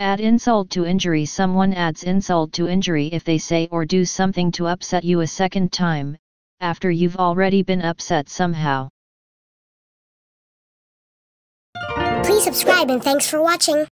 Add insult to injury Someone adds insult to injury if they say or do something to upset you a second time, after you've already been upset somehow. Please subscribe and thanks for watching.